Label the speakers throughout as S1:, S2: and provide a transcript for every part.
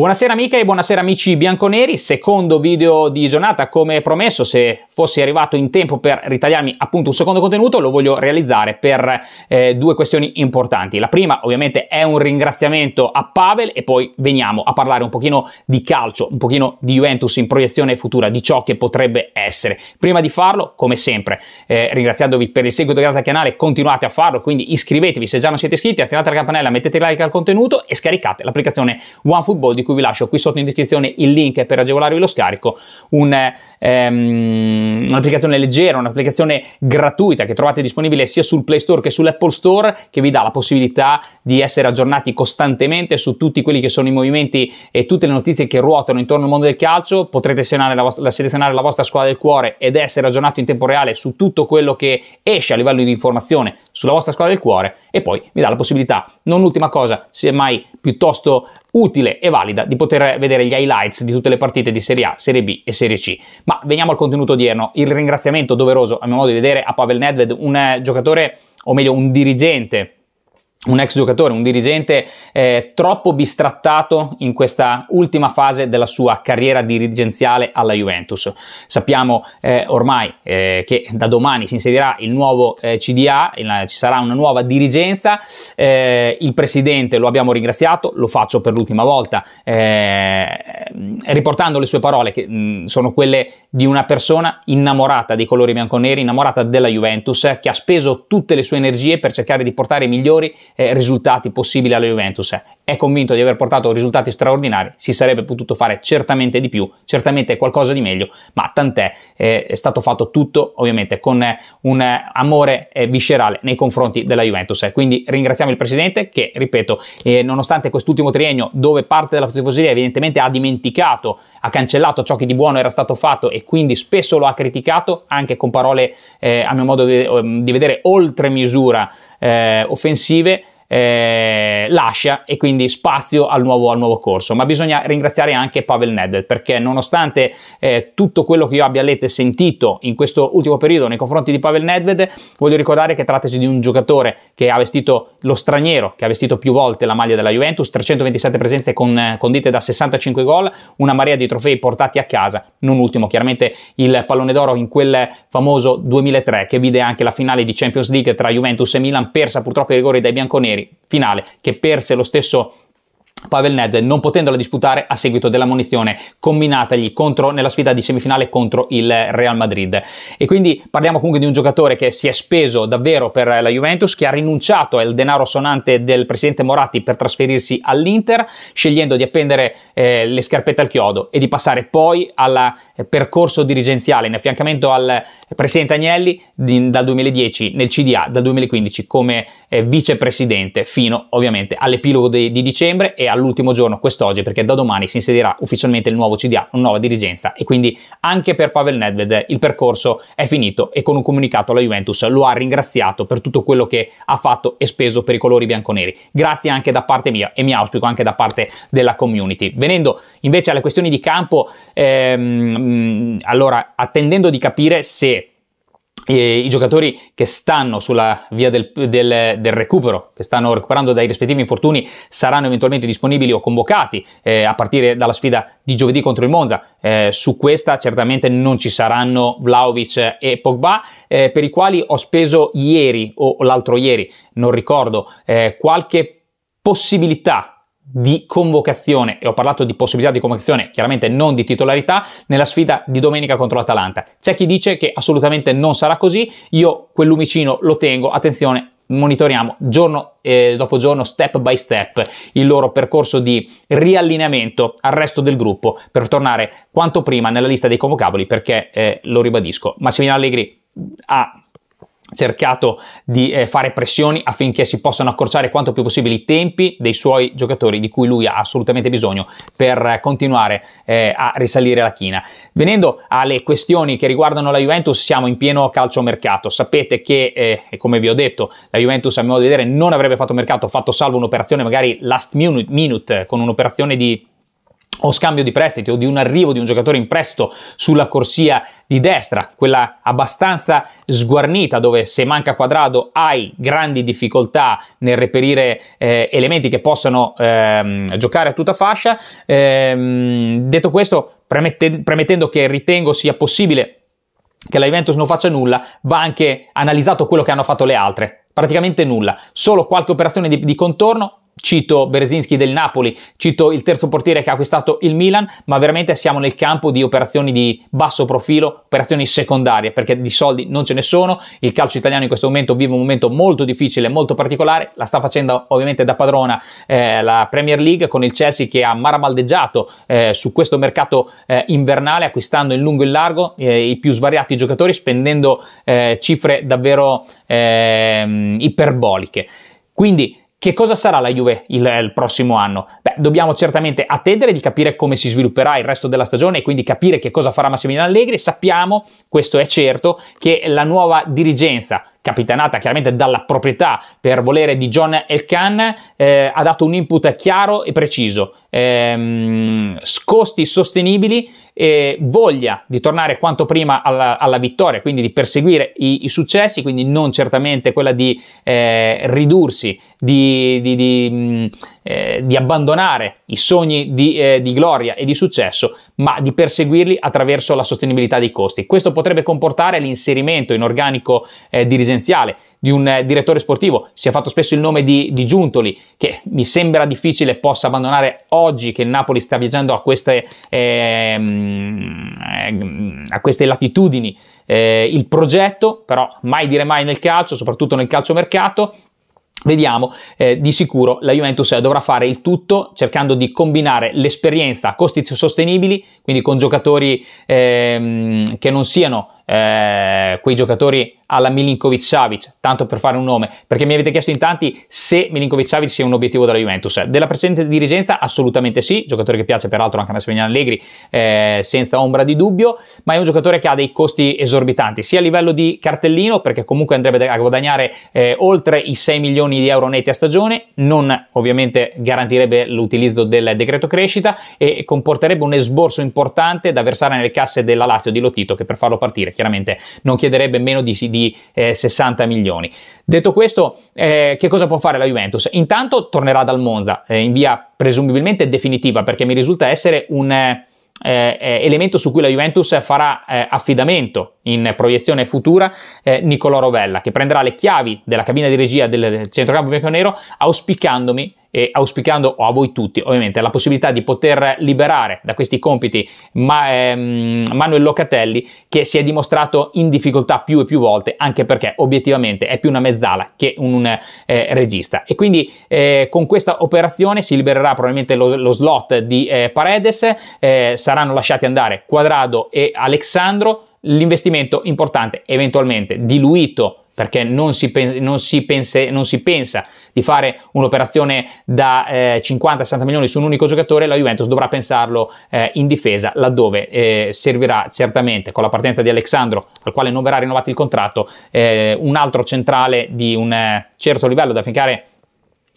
S1: Buonasera amiche e buonasera amici bianconeri, secondo video di giornata come promesso, se fossi arrivato in tempo per ritagliarmi appunto un secondo contenuto lo voglio realizzare per eh, due questioni importanti. La prima ovviamente è un ringraziamento a Pavel e poi veniamo a parlare un pochino di calcio, un pochino di Juventus in proiezione futura, di ciò che potrebbe essere. Prima di farlo, come sempre, eh, ringraziandovi per il seguito grazie al canale, continuate a farlo, quindi iscrivetevi se già non siete iscritti, azionate la campanella, mettete like al contenuto e scaricate l'applicazione OneFootball di cui cui vi lascio qui sotto in descrizione il link per agevolarvi lo scarico, un, ehm, un'applicazione leggera, un'applicazione gratuita che trovate disponibile sia sul Play Store che sull'Apple Store che vi dà la possibilità di essere aggiornati costantemente su tutti quelli che sono i movimenti e tutte le notizie che ruotano intorno al mondo del calcio, potrete la vostra, la selezionare la vostra squadra del cuore ed essere aggiornati in tempo reale su tutto quello che esce a livello di informazione sulla vostra squadra del cuore e poi vi dà la possibilità, non l'ultima cosa, se mai piuttosto utile e valida, consenta di poter vedere gli highlights di tutte le partite di Serie A, Serie B e Serie C. Ma veniamo al contenuto odierno. Il ringraziamento doveroso, a mio modo di vedere, a Pavel Nedved, un giocatore, o meglio un dirigente un ex giocatore, un dirigente eh, troppo bistrattato in questa ultima fase della sua carriera dirigenziale alla Juventus. Sappiamo eh, ormai eh, che da domani si inserirà il nuovo eh, CDA, il, ci sarà una nuova dirigenza, eh, il presidente lo abbiamo ringraziato, lo faccio per l'ultima volta, eh, riportando le sue parole che mh, mm, sono quelle di una persona innamorata dei colori bianconeri, innamorata della Juventus, che ha speso tutte le sue energie per cercare di portare i migliori eh, risultati possibili alla Juventus. È convinto di aver portato risultati straordinari, si sarebbe potuto fare certamente di più, certamente qualcosa di meglio, ma tant'è, eh, è stato fatto tutto ovviamente con eh, un amore eh, viscerale nei confronti della Juventus. Quindi ringraziamo il presidente che, ripeto, eh, nonostante quest'ultimo triennio dove parte della tifoseria evidentemente ha dimenticato, ha cancellato ciò che di buono era stato fatto e quindi spesso lo ha criticato anche con parole a mio modo ehm, di vedere oltre misura eh, offensive eh, lascia e quindi spazio al nuovo, al nuovo, corso. Ma bisogna ringraziare anche Pavel Nedved perché nonostante eh, tutto quello che io abbia letto e sentito in questo ultimo periodo nei confronti di Pavel Nedved, voglio ricordare che trattasi di un giocatore che ha vestito lo straniero, che ha vestito più volte la maglia della Juventus, 327 presenze con, condite da 65 gol, una marea di trofei portati a casa, non ultimo chiaramente il pallone d'oro in quel famoso 2003 che vide anche la finale di Champions League tra Juventus e Milan persa purtroppo ai rigori dai bianconeri finale che perse lo stesso Pavel Ned non potendola disputare a seguito della munizione combinatagli contro, nella sfida di semifinale contro il Real Madrid. E quindi parliamo comunque di un giocatore che si è speso davvero per la Juventus, che ha rinunciato al denaro sonante del presidente Moratti per trasferirsi all'Inter, scegliendo di appendere eh, le scarpette al chiodo e di passare poi al eh, percorso dirigenziale in affiancamento al eh, presidente Agnelli di, dal 2010 nel CDA, dal 2015 come eh, vicepresidente, fino ovviamente all'epilogo di, di dicembre e all'ultimo giorno quest'oggi perché da domani si inserirà ufficialmente il nuovo CDA, una nuova dirigenza e quindi anche per Pavel Nedved il percorso è finito e con un comunicato la Juventus lo ha ringraziato per tutto quello che ha fatto e speso per i colori bianconeri. Grazie anche da parte mia e mi auspico anche da parte della community. Venendo invece alle questioni di campo, ehm, allora attendendo di capire se i giocatori che stanno sulla via del, del, del, recupero, che stanno recuperando dai rispettivi infortuni, saranno eventualmente disponibili o convocati eh, a partire dalla sfida di giovedì contro il Monza. Eh, su questa certamente non ci saranno Vlaovic e Pogba, eh, per i quali ho speso ieri o l'altro ieri, non ricordo, eh, qualche possibilità di convocazione e ho parlato di possibilità di convocazione, chiaramente non di titolarità, nella sfida di domenica contro l'Atalanta. C'è chi dice che assolutamente non sarà così, io quel lumicino lo tengo, attenzione, monitoriamo giorno eh, dopo giorno, step by step, il loro percorso di riallineamento al resto del gruppo per tornare quanto prima nella lista dei convocabili perché, eh, lo ribadisco, Massimiliano Allegri ha cercato di eh, fare pressioni affinché si possano accorciare quanto più possibile i tempi dei suoi giocatori di cui lui ha assolutamente bisogno per eh, continuare eh, a risalire la china. Venendo alle questioni che riguardano la Juventus, siamo in pieno calcio mercato. Sapete che, eh, come vi ho detto, la Juventus a mio modo di vedere non avrebbe fatto mercato, fatto salvo un'operazione magari last minute, minute con un'operazione di o scambio di prestiti o di un arrivo di un giocatore in prestito sulla corsia di destra, quella abbastanza sguarnita dove se manca quadrato hai grandi difficoltà nel reperire eh, elementi che possano ehm, giocare a tutta fascia. Ehm, detto questo, premette- premettendo che ritengo sia possibile che la Juventus non faccia nulla, va anche analizzato quello che hanno fatto le altre. Praticamente nulla, solo qualche operazione di, di contorno, Cito Berzinski del Napoli, cito il terzo portiere che ha acquistato il Milan, ma veramente siamo nel campo di operazioni di basso profilo, operazioni secondarie, perché di soldi non ce ne sono. Il calcio italiano in questo momento vive un momento molto difficile, molto particolare. La sta facendo ovviamente da padrona eh, la Premier League con il Chelsea che ha maramaldeggiato eh, su questo mercato eh, invernale, acquistando in lungo e in largo eh, i più svariati giocatori, spendendo eh, cifre davvero ehm, iperboliche. Quindi che cosa sarà la Juve il, il, prossimo anno? Beh, dobbiamo certamente attendere di capire come si svilupperà il resto della stagione e quindi capire che cosa farà Massimiliano Allegri. Sappiamo, questo è certo, che la nuova dirigenza capitanata chiaramente dalla proprietà per volere di John Elkann, eh, ha dato un input chiaro e preciso, ehm, scosti sostenibili e voglia di tornare quanto prima alla, alla vittoria, quindi di perseguire i, i, successi, quindi non certamente quella di eh, ridursi, di, di, di, mh, mm, eh, di, abbandonare i sogni eh, di gloria e di successo, ma di perseguirli attraverso la sostenibilità dei costi. Questo potrebbe comportare l'inserimento in organico eh, riservazione presidenziale, di un eh, direttore sportivo, si è fatto spesso il nome di, di Giuntoli, che mi sembra difficile possa abbandonare oggi che il Napoli sta viaggiando a queste, ehm, eh, a queste latitudini eh, il progetto, però mai dire mai nel calcio, soprattutto nel calciomercato, Vediamo, eh, di sicuro la Juventus eh, dovrà fare il tutto cercando di combinare l'esperienza a costi sostenibili, quindi con giocatori ehm, che non siano eh, quei giocatori alla Milinkovic Savic, tanto per fare un nome, perché mi avete chiesto in tanti se Milinkovic Savic sia un obiettivo della Juventus. Della precedente dirigenza assolutamente sì, giocatore che piace peraltro anche a Massimiliano Allegri, eh, senza ombra di dubbio, ma è un giocatore che ha dei costi esorbitanti, sia a livello di cartellino, perché comunque andrebbe a guadagnare eh, oltre i 6 milioni di euro netti a stagione, non ovviamente garantirebbe l'utilizzo del decreto crescita e comporterebbe un esborso importante da versare nelle casse della Lazio di Lotito, che per farlo partire chiaramente non chiederebbe meno di, di eh, 60 milioni. Detto questo, eh, che cosa può fare la Juventus? Intanto tornerà dal Monza eh, in via presumibilmente definitiva perché mi risulta essere un... Eh, eh elemento su cui la Juventus farà eh, affidamento in proiezione futura eh, Nicolò Rovella che prenderà le chiavi della cabina di regia del centrocampo bianconero auspicandomi e auspicando a voi tutti ovviamente la possibilità di poter liberare da questi compiti ma, ehm, Manuel Locatelli che si è dimostrato in difficoltà più e più volte anche perché obiettivamente è più una mezzala che un eh, regista e quindi eh, con questa operazione si libererà probabilmente lo, lo slot di eh, Paredes eh, saranno lasciati andare Quadrado e Alexandro l'investimento importante eventualmente diluito perché non si, pen- non, si pense- non si, pensa di fare un'operazione da eh, 50-60 milioni su un unico giocatore, la Juventus dovrà pensarlo eh, in difesa, laddove eh, servirà certamente con la partenza di Alexandro, al quale non verrà rinnovato il contratto, eh, un altro centrale di un eh, certo livello da fincare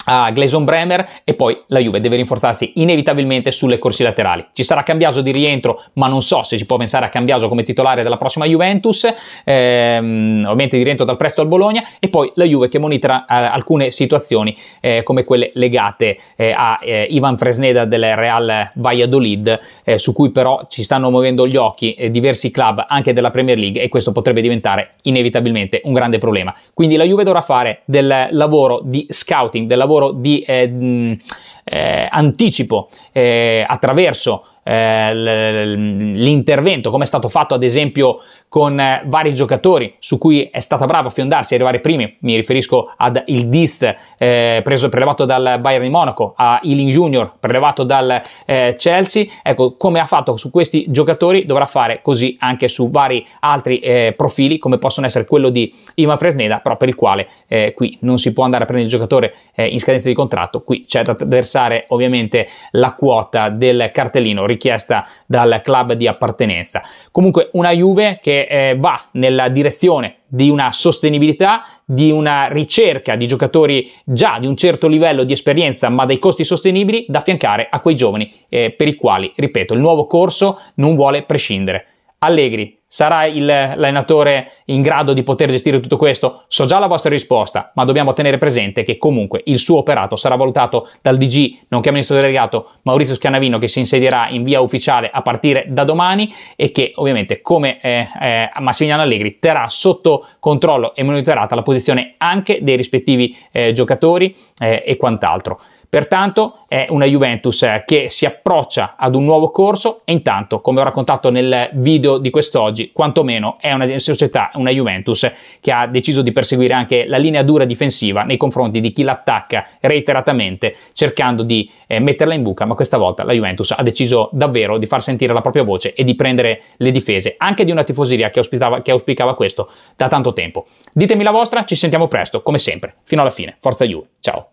S1: a Gleison Bremer e poi la Juve deve rinforzarsi inevitabilmente sulle corsi laterali. Ci sarà Cambiaso di rientro, ma non so se si può pensare a Cambiaso come titolare della prossima Juventus, ehm, ovviamente di rientro dal prestito al Bologna e poi la Juve che monitora eh, alcune situazioni eh, come quelle legate eh, a eh, Ivan Fresneda del Real Valladolid, eh, su cui però ci stanno muovendo gli occhi eh, diversi club anche della Premier League e questo potrebbe diventare inevitabilmente un grande problema. Quindi la Juve dovrà fare del lavoro di scouting, del lavoro lavoro di eh, eh, anticipo eh, attraverso eh, l'intervento, come è stato fatto ad esempio con eh, vari giocatori su cui è stata brava a fiondarsi e arrivare primi, mi riferisco ad Il Diz eh, preso, prelevato dal Bayern di Monaco, a Ealing Junior prelevato dal eh, Chelsea, ecco come ha fatto su questi giocatori dovrà fare così anche su vari altri eh, profili come possono essere quello di Ivan Fresneda, però per il quale eh, qui non si può andare a prendere il giocatore in scadenza di contratto, qui c'è da versare ovviamente la quota del cartellino richiesta dal club di appartenenza. Comunque una Juve che eh, va nella direzione di una sostenibilità, di una ricerca di giocatori già di un certo livello di esperienza ma dei costi sostenibili da affiancare a quei giovani eh, per i quali, ripeto, il nuovo corso non vuole prescindere. Allegri, Sarà il, l'allenatore in grado di poter gestire tutto questo? So già la vostra risposta, ma dobbiamo tenere presente che comunque il suo operato sarà valutato dal DG, nonché amministratore delegato Maurizio Scanavino, che si insedierà in via ufficiale a partire da domani e che ovviamente, come eh, eh, Massimiliano Allegri, terrà sotto controllo e monitorata la posizione anche dei rispettivi eh, giocatori eh, e quant'altro. Pertanto è una Juventus eh, che si approccia ad un nuovo corso e intanto, come ho raccontato nel video di quest'oggi, quantomeno è una società, una Juventus che ha deciso di perseguire anche la linea dura difensiva nei confronti di chi l'attacca reiteratamente cercando di eh, metterla in buca, ma questa volta la Juventus ha deciso davvero di far sentire la propria voce e di prendere le difese anche di una tifoseria che, che auspicava questo da tanto tempo. Ditemi la vostra, ci sentiamo presto, come sempre, fino alla fine. Forza Juve, ciao!